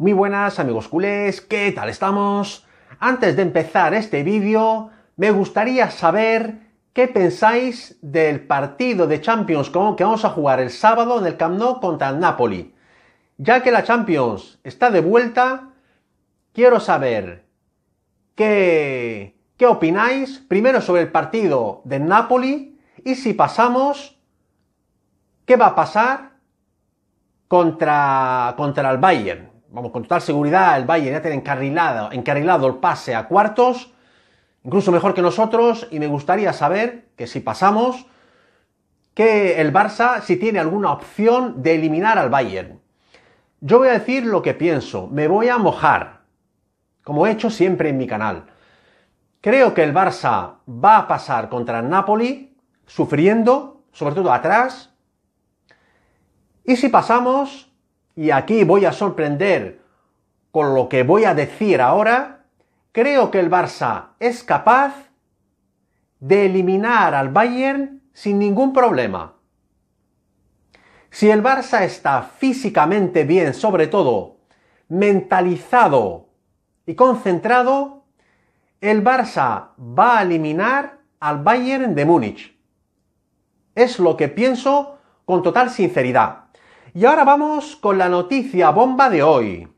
Muy buenas amigos culés, ¿qué tal estamos? Antes de empezar este vídeo, me gustaría saber qué pensáis del partido de Champions que vamos a jugar el sábado en el Camp Nou contra el Napoli. Ya que la Champions está de vuelta, quiero saber qué, qué opináis primero sobre el partido de Napoli y si pasamos, qué va a pasar contra, contra el Bayern vamos, con total seguridad el Bayern ya tiene encarrilado, encarrilado el pase a cuartos, incluso mejor que nosotros, y me gustaría saber que si pasamos, que el Barça si tiene alguna opción de eliminar al Bayern. Yo voy a decir lo que pienso, me voy a mojar, como he hecho siempre en mi canal. Creo que el Barça va a pasar contra el Napoli, sufriendo, sobre todo atrás. Y si pasamos, y aquí voy a sorprender con lo que voy a decir ahora, creo que el Barça es capaz de eliminar al Bayern sin ningún problema. Si el Barça está físicamente bien, sobre todo mentalizado y concentrado, el Barça va a eliminar al Bayern de Múnich. Es lo que pienso con total sinceridad. Y ahora vamos con la noticia bomba de hoy.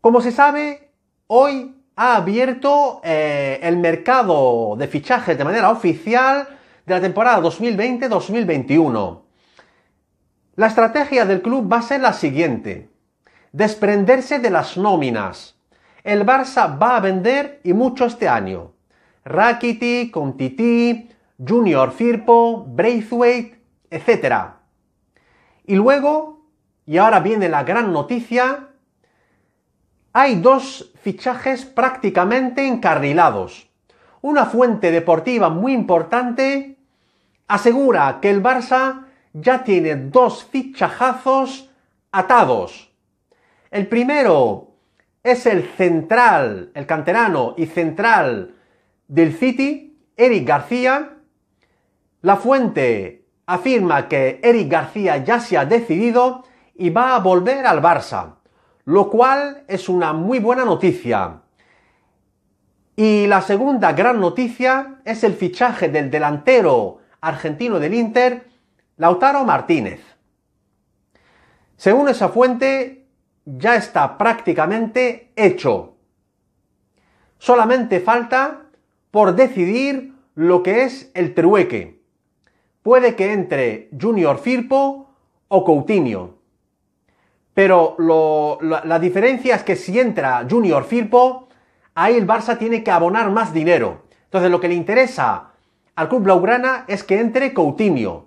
Como se sabe, hoy ha abierto eh, el mercado de fichajes de manera oficial de la temporada 2020-2021. La estrategia del club va a ser la siguiente. Desprenderse de las nóminas. El Barça va a vender y mucho este año. Rakiti, Contiti, Junior Firpo, Braithwaite, etcétera. Y luego, y ahora viene la gran noticia, hay dos fichajes prácticamente encarrilados. Una fuente deportiva muy importante asegura que el Barça ya tiene dos fichajazos atados. El primero es el central, el canterano y central del City, Eric García. La fuente afirma que Eric García ya se ha decidido y va a volver al Barça, lo cual es una muy buena noticia. Y la segunda gran noticia es el fichaje del delantero argentino del Inter, Lautaro Martínez. Según esa fuente, ya está prácticamente hecho. Solamente falta por decidir lo que es el trueque puede que entre Junior Firpo o Coutinho. Pero la, diferencia es que si entra Junior Firpo, ahí el Barça tiene que abonar más dinero. Entonces lo que le interesa al club blaugrana es que entre Coutinho.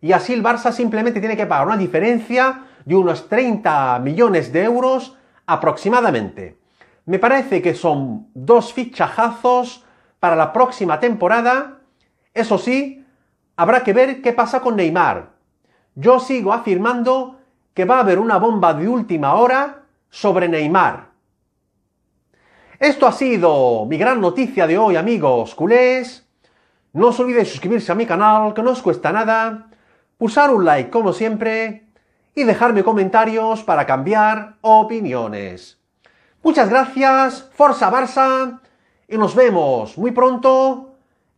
Y así el Barça simplemente tiene que pagar una diferencia de unos 30 millones de euros aproximadamente. Me parece que son dos fichajazos para la próxima temporada. Eso sí, Habrá que ver qué pasa con Neymar. Yo sigo afirmando que va a haber una bomba de última hora sobre Neymar. Esto ha sido mi gran noticia de hoy, amigos culés. No os olvidéis suscribirse a mi canal, que no os cuesta nada, pulsar un like como siempre y dejarme comentarios para cambiar opiniones. Muchas gracias, Forza Barça, y nos vemos muy pronto